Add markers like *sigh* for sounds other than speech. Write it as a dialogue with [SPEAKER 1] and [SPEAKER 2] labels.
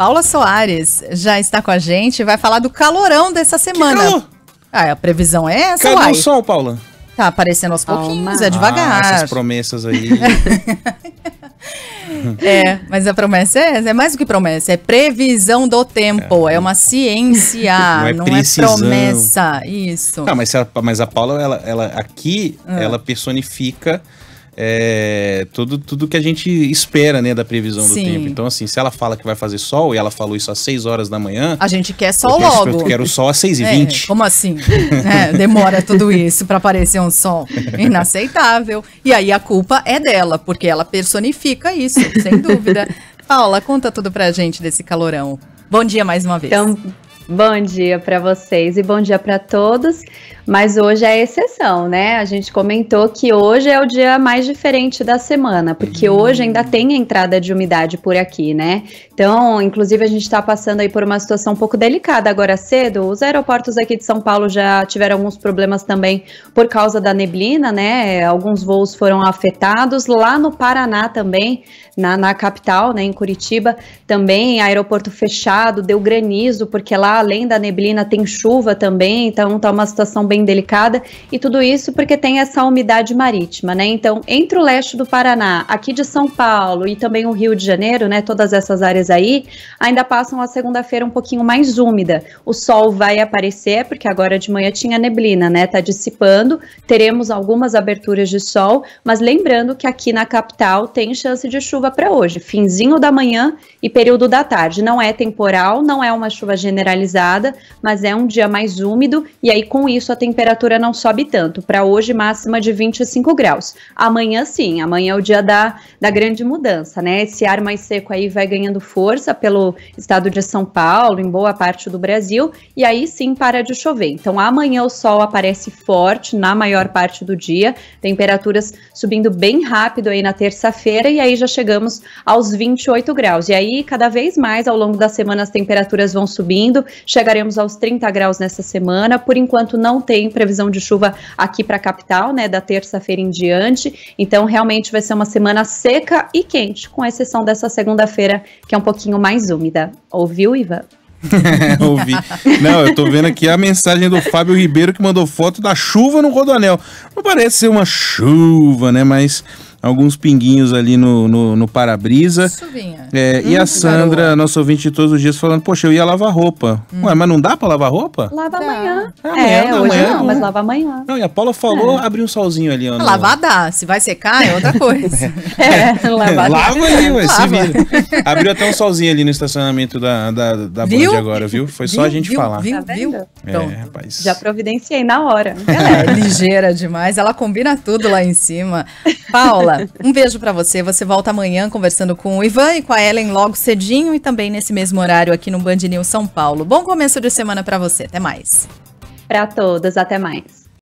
[SPEAKER 1] Paula Soares já está com a gente e vai falar do calorão dessa semana. Que calor? Ah, a previsão é essa, Cadê uai? o sol, Paula? Tá aparecendo aos Calma. pouquinhos, é devagar. Ah, essas
[SPEAKER 2] promessas aí.
[SPEAKER 1] *laughs* é, mas a promessa é essa, é mais do que promessa, é previsão do tempo, é, é uma ciência, *laughs* não é, não é promessa, isso. Não, ah,
[SPEAKER 2] mas, a, mas a Paula, ela, ela aqui, ah. ela personifica é, tudo, tudo que a gente espera, né, da previsão Sim. do tempo. Então, assim, se ela fala que vai fazer sol e ela falou isso às 6 horas da manhã. A gente
[SPEAKER 1] quer sol eu logo. eu quero
[SPEAKER 2] sol às 6 e é, 20
[SPEAKER 1] Como assim? é, demora tudo isso para aparecer um sol. Inaceitável. E aí a culpa é dela, porque ela personifica isso, sem dúvida. Paula, conta tudo pra gente desse calorão. Bom dia mais uma vez. Então, Bom dia para vocês e bom dia para
[SPEAKER 3] todos. Mas hoje é exceção, né? A gente comentou que hoje é o dia mais diferente da semana, porque uhum. hoje ainda tem a entrada de umidade por aqui, né? Então, inclusive, a gente está passando aí por uma situação um pouco delicada agora cedo. Os aeroportos aqui de São Paulo já tiveram alguns problemas também por causa da neblina, né? Alguns voos foram afetados. Lá no Paraná também, na, na capital, né? Em Curitiba, também aeroporto fechado, deu granizo, porque lá além da neblina, tem chuva também, então tá uma situação bem delicada. E tudo isso porque tem essa umidade marítima, né? Então, entre o leste do Paraná, aqui de São Paulo e também o Rio de Janeiro, né? Todas essas áreas aí, ainda passam a segunda-feira um pouquinho mais úmida. O sol vai aparecer, porque agora de manhã tinha neblina, né? Tá dissipando, teremos algumas aberturas de sol, mas lembrando que aqui na capital tem chance de chuva para hoje, finzinho da manhã e período da tarde. Não é temporal, não é uma chuva generalizada mas é um dia mais úmido e aí com isso a temperatura não sobe tanto. Para hoje, máxima de 25 graus. Amanhã, sim, amanhã é o dia da, da grande mudança, né? Esse ar mais seco aí vai ganhando força pelo estado de São Paulo, em boa parte do Brasil, e aí sim para de chover. Então, amanhã o sol aparece forte na maior parte do dia, temperaturas subindo bem rápido aí na terça-feira, e aí já chegamos aos 28 graus. E aí, cada vez mais ao longo da semana, as temperaturas vão subindo, Chegaremos aos 30 graus nessa semana. Por enquanto, não tem previsão de chuva aqui para a capital, né? Da terça-feira em diante. Então, realmente vai ser uma semana seca e quente, com exceção dessa segunda-feira, que é um pouquinho mais úmida. Ouviu, Ivan? *laughs*
[SPEAKER 2] Ouvi. Não, eu tô vendo aqui a mensagem do Fábio Ribeiro que mandou foto da chuva no Rodoanel. Não parece ser uma chuva, né? Mas alguns pinguinhos ali no, no, no para-brisa. É, hum, e a Sandra, garoa. nosso ouvinte de todos os dias, falando, poxa, eu ia lavar roupa. Hum. Ué, mas não dá pra lavar roupa?
[SPEAKER 1] Lava amanhã. É, amanhã, é, hoje amanhã, não, mas é. lava amanhã.
[SPEAKER 2] Não, e a Paula falou, é. abriu um solzinho ali. Ó, no... Lavar
[SPEAKER 1] dá, se vai secar é outra coisa. *laughs* é, *laughs* Lava ali, ué, lava. se vira.
[SPEAKER 2] Abriu até um solzinho ali no estacionamento da, da, da Band agora, viu? Foi viu, só a gente viu, falar. Viu,
[SPEAKER 1] tá viu? Então, rapaz. Já providenciei na hora. Ela é ligeira demais, ela combina tudo lá em cima. Paula, um beijo para você. Você volta amanhã conversando com o Ivan e com a Ellen logo cedinho e também nesse mesmo horário aqui no Band News São Paulo. Bom começo de semana para você. Até mais. Para todos, até mais.